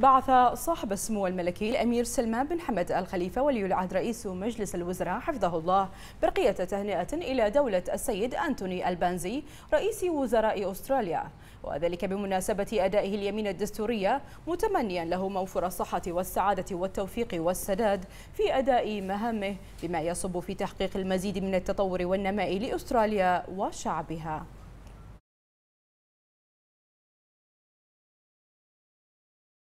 بعث صاحب السمو الملكي الأمير سلمان بن حمد الخليفه ولي العهد رئيس مجلس الوزراء حفظه الله برقية تهنئة إلى دولة السيد أنتوني البانزي رئيس وزراء أستراليا وذلك بمناسبة أدائه اليمين الدستورية متمنيا له موفر الصحة والسعادة والتوفيق والسداد في أداء مهامه بما يصب في تحقيق المزيد من التطور والنماء لأستراليا وشعبها